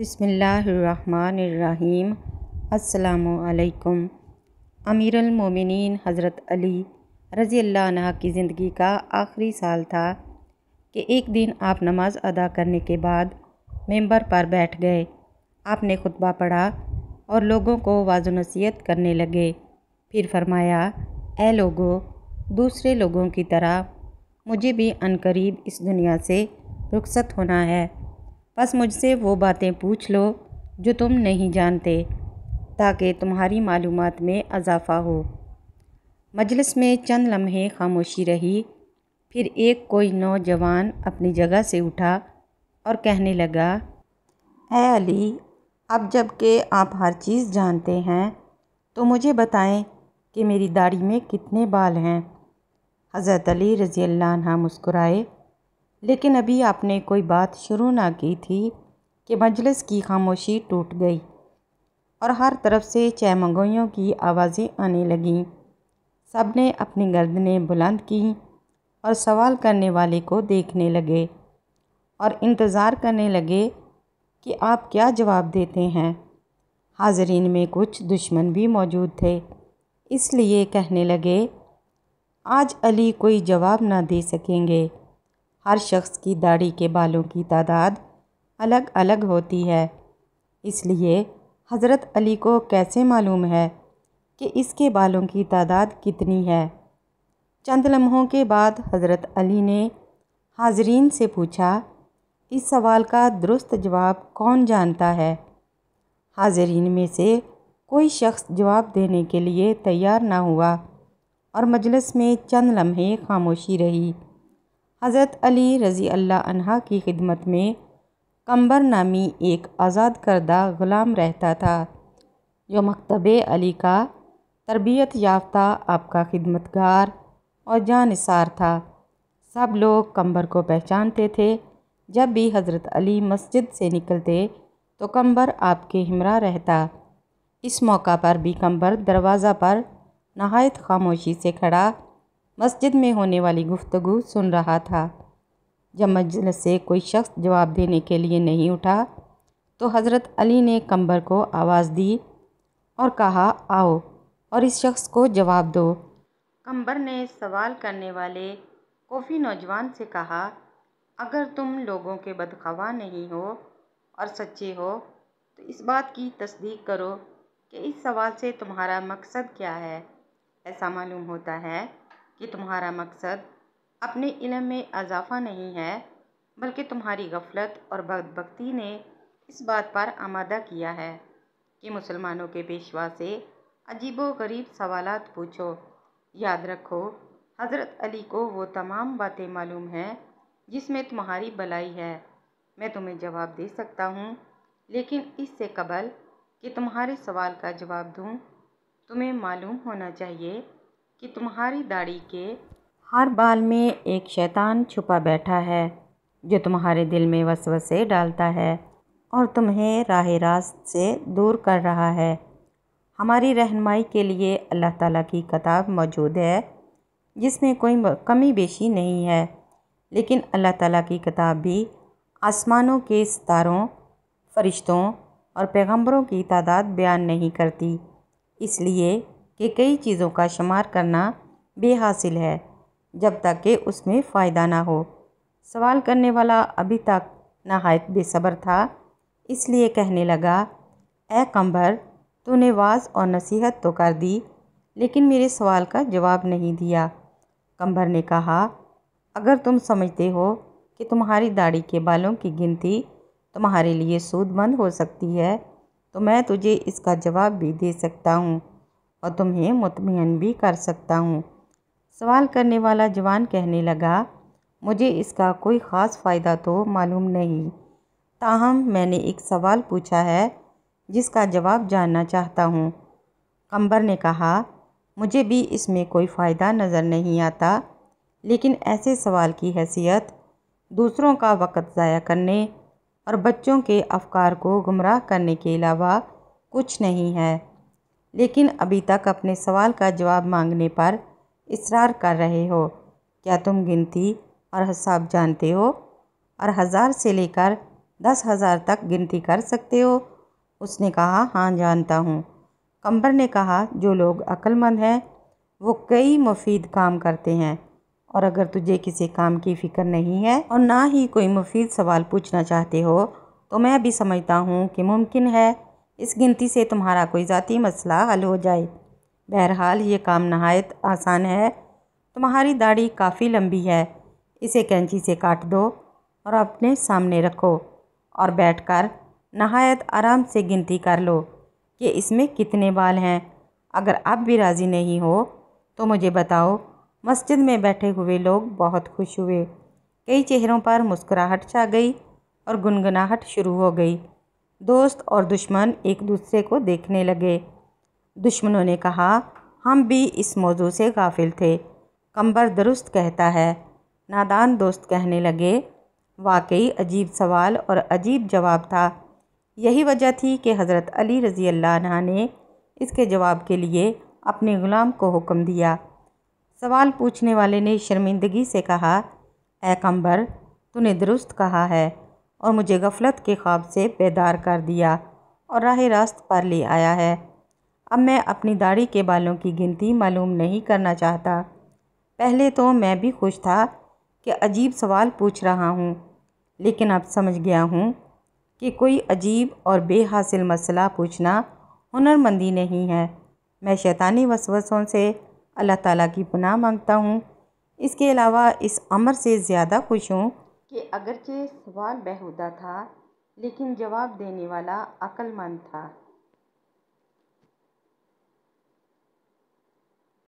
बसमीम् अल्लाम अमीरमिन हज़रत अली रज़ी अल्लाह की ज़िंदगी का आखिरी साल था कि एक दिन आप नमाज अदा करने के बाद मेंबर पर बैठ गए आपने खुतबा पढ़ा और लोगों को वाजो नसीहत करने लगे फिर फरमाया ए लोगों दूसरे लोगों की तरह मुझे भी अनकरीब इस दुनिया से रुखसत होना है बस मुझसे वो बातें पूछ लो जो तुम नहीं जानते ताकि तुम्हारी मालूम में अजाफ़ा हो मजलिस में चंद लम्हे खामोशी रही फिर एक कोई नौजवान अपनी जगह से उठा और कहने लगा है अली अब जबकि आप हर चीज़ जानते हैं तो मुझे बताएं कि मेरी दाढ़ी में कितने बाल हैं हज़रत अली रज़ी अल्लाह मुस्कुराए लेकिन अभी आपने कोई बात शुरू ना की थी कि मजलिस की खामोशी टूट गई और हर तरफ से चैमगोइयों की आवाज़ें आने लगीं सब ने अपनी गर्दनें बुलंद की और सवाल करने वाले को देखने लगे और इंतज़ार करने लगे कि आप क्या जवाब देते हैं हाजरीन में कुछ दुश्मन भी मौजूद थे इसलिए कहने लगे आज अली कोई जवाब ना दे सकेंगे हर शख्स की दाढ़ी के बालों की तादाद अलग अलग होती है इसलिए हज़रत अली को कैसे मालूम है कि इसके बालों की तादाद कितनी है चंद लम्हों के बाद हज़रत अली ने हाजरीन से पूछा इस सवाल का दुरुस्त जवाब कौन जानता है हाजरीन में से कोई शख्स जवाब देने के लिए तैयार ना हुआ और मजलिस में चंद लम्हे खामोशी रही हज़रत अली रज़ी अल्लाह की खिदमत में कंबर नामी एक आज़ाद करदा ग़ुलाम रहता था जो मकतब अली का तरबियत याफ्ता आपका खिदमतगार और जानसार था सब लोग कंबर को पहचानते थे जब भी हज़रत अली मस्जिद से निकलते तो कंबर आपके हमरा रहता इस मौका पर भी कंबर दरवाज़ा पर नहायत खामोशी से खड़ा मस्जिद में होने वाली गुफ्तु सुन रहा था जब मजलस से कोई शख्स जवाब देने के लिए नहीं उठा तो हज़रत अली ने कंबर को आवाज़ दी और कहा आओ और इस शख्स को जवाब दो कंबर ने सवाल करने वाले कोफ़ी नौजवान से कहा अगर तुम लोगों के बदखवा नहीं हो और सच्चे हो तो इस बात की तस्दीक करो कि इस सवाल से तुम्हारा मकसद क्या है ऐसा मालूम होता है कि तुम्हारा मकसद अपने इलम में अजाफा नहीं है बल्कि तुम्हारी गफलत और बदबकती ने इस बात पर आमादा किया है कि मुसलमानों के पेशवा से अजीब व गरीब सवाल पूछो याद रखो हज़रत अली को वो तमाम बातें मालूम हैं जिसमें तुम्हारी भलाई है मैं तुम्हें जवाब दे सकता हूँ लेकिन इससे कबल कि तुम्हारे सवाल का जवाब दूँ तुम्हें मालूम होना चाहिए कि तुम्हारी दाढ़ी के हर बाल में एक शैतान छुपा बैठा है जो तुम्हारे दिल में वसवसे डालता है और तुम्हें राह रास्त से दूर कर रहा है हमारी रहनमाई के लिए अल्लाह ताला की किताब मौजूद है जिसमें कोई कमी बेशी नहीं है लेकिन अल्लाह ताला की किताब भी आसमानों के सितारों फरिश्तों और पैगंबरों की तादाद बयान नहीं करती इसलिए कि कई चीज़ों का शुमार करना बेहासिल है जब तक कि उसमें फ़ायदा ना हो सवाल करने वाला अभी तक नहायत बेसब्र था इसलिए कहने लगा ए कंबर तूने वाज और नसीहत तो कर दी लेकिन मेरे सवाल का जवाब नहीं दिया कंबर ने कहा अगर तुम समझते हो कि तुम्हारी दाढ़ी के बालों की गिनती तुम्हारे लिए सूदमंद हो सकती है तो मैं तुझे इसका जवाब भी दे सकता हूँ और तुम्हें मुतमिन भी कर सकता हूँ सवाल करने वाला जवान कहने लगा मुझे इसका कोई ख़ास फ़ायदा तो मालूम नहीं ताहम मैंने एक सवाल पूछा है जिसका जवाब जानना चाहता हूँ कंबर ने कहा मुझे भी इसमें कोई फ़ायदा नज़र नहीं आता लेकिन ऐसे सवाल की हैसियत दूसरों का वक़्त ज़ाया करने और बच्चों के अफकार को गुमराह करने के अलावा कुछ नहीं है लेकिन अभी तक अपने सवाल का जवाब मांगने पर इसरार कर रहे हो क्या तुम गिनती और हिसाब जानते हो और हज़ार से लेकर दस हज़ार तक गिनती कर सकते हो उसने कहा हाँ जानता हूँ कंबर ने कहा जो लोग अक्लमंद हैं वो कई मुफीद काम करते हैं और अगर तुझे किसी काम की फ़िक्र नहीं है और ना ही कोई मुफीद सवाल पूछना चाहते हो तो मैं भी समझता हूँ कि मुमकिन है इस गिनती से तुम्हारा कोई ज़ाती मसला हल हो जाए बहरहाल ये काम नहायत आसान है तुम्हारी दाढ़ी काफ़ी लंबी है इसे कैंची से काट दो और अपने सामने रखो और बैठकर नहायत आराम से गिनती कर लो कि इसमें कितने बाल हैं अगर आप भी राज़ी नहीं हो तो मुझे बताओ मस्जिद में बैठे हुए लोग बहुत खुश हुए कई चेहरों पर मुस्कुराहट छा गई और गुनगुनाहट शुरू हो गई दोस्त और दुश्मन एक दूसरे को देखने लगे दुश्मनों ने कहा हम भी इस मौजू से गाफिल थे कंबर दुरुस्त कहता है नादान दोस्त कहने लगे वाकई अजीब सवाल और अजीब जवाब था यही वजह थी कि हज़रत अली रज़ी अल्लाह ने इसके जवाब के लिए अपने ग़ुलाम को हुक्म दिया सवाल पूछने वाले ने शर्मिंदगी से कहा ए कंबर तूने दुरुस्त कहा है और मुझे गफलत के ख्वाब से बेदार कर दिया और राह रास्त पर ले आया है अब मैं अपनी दाढ़ी के बालों की गिनती मालूम नहीं करना चाहता पहले तो मैं भी खुश था कि अजीब सवाल पूछ रहा हूँ लेकिन अब समझ गया हूँ कि कोई अजीब और बेहासिल मसला पूछना हुनरमंदी नहीं है मैं शैतानी वसवसों से अल्लाह ताला की पुनः मांगता हूँ इसके अलावा इस अमर से ज़्यादा खुश हूँ कि अगरचे सवाल बेहूदा था लेकिन जवाब देने वाला अक्लमंद था